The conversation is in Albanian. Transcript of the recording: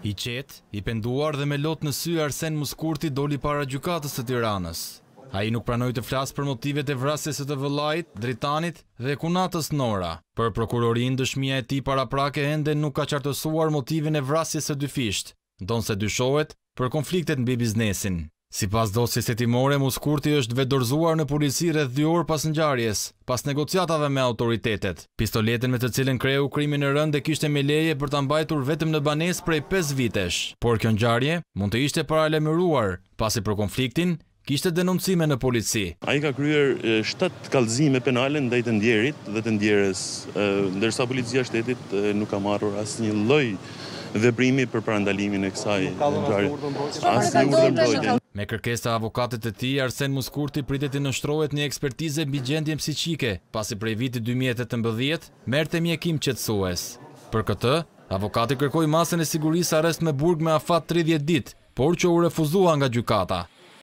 I qetë, i penduar dhe me lot në sy Arsen Muskurti doli para gjukatës të tiranës. A i nuk pranoj të flasë për motivet e vrasjes e të vëllajt, dritanit dhe kunatës nora. Për prokurorin, dëshmija e ti para prake ende nuk ka qartësuar motivin e vrasjes e dyfisht, donë se dyshohet për konfliktet në bi biznesin. Si pas dosis të timore, Muskurti është vedorzuar në polici rreth dy orë pas në gjarjes, pas negociatave me autoritetet. Pistoletin me të cilën kreju krimin rënd e kishtë kishte me leje për të ambajtur vetëm në banes prej 5 vitesh. Por kjo në gjarje mund të ishte paralemëruar, pasi për konfliktin, kishte denuncime në polici. A i ka kryer 7 kalzime penalen dhe i të ndjerit dhe të ndjeres, ndërsa policia shtetit nuk ka marur asë një loj dhe primi për parandalimin e kësaj. Me kërkes të avokatet të ti, Arsen Muskurti pritet të nështrohet një ekspertize mbi gjendje psichike, pasi prej vitit 2018, mërë të mjekim qëtësues. Për këtë, avokati kërkoj masën e sigurisë arrest me burg me afat 30 dit, por që u refuzua nga gjukata.